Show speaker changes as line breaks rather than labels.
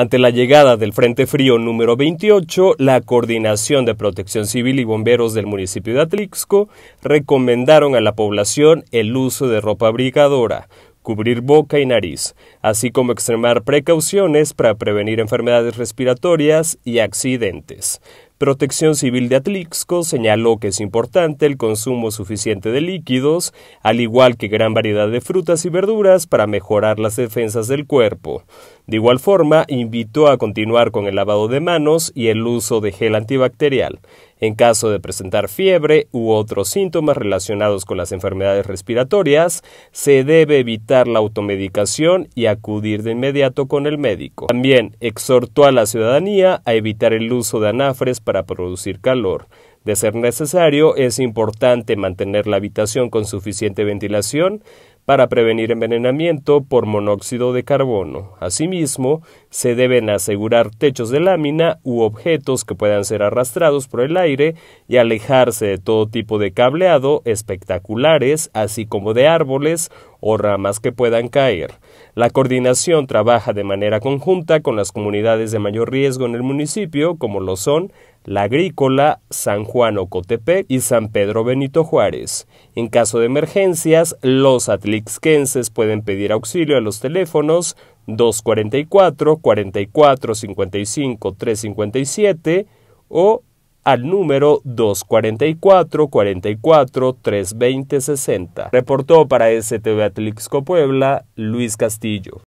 Ante la llegada del Frente Frío número 28, la Coordinación de Protección Civil y Bomberos del municipio de Atlixco recomendaron a la población el uso de ropa abrigadora, cubrir boca y nariz, así como extremar precauciones para prevenir enfermedades respiratorias y accidentes. Protección Civil de Atlixco señaló que es importante el consumo suficiente de líquidos, al igual que gran variedad de frutas y verduras para mejorar las defensas del cuerpo. De igual forma, invitó a continuar con el lavado de manos y el uso de gel antibacterial. En caso de presentar fiebre u otros síntomas relacionados con las enfermedades respiratorias, se debe evitar la automedicación y acudir de inmediato con el médico. También exhortó a la ciudadanía a evitar el uso de anafres para producir calor. De ser necesario, es importante mantener la habitación con suficiente ventilación para prevenir envenenamiento por monóxido de carbono. Asimismo, se deben asegurar techos de lámina u objetos que puedan ser arrastrados por el aire y alejarse de todo tipo de cableado, espectaculares, así como de árboles o ramas que puedan caer. La coordinación trabaja de manera conjunta con las comunidades de mayor riesgo en el municipio, como lo son La Agrícola, San Juan Ocotepec y San Pedro Benito Juárez. En caso de emergencias, los atlixquenses pueden pedir auxilio a los teléfonos 244 4455 357 o al número 244-44-320-60. Reportó para STV Atlixco Puebla Luis Castillo.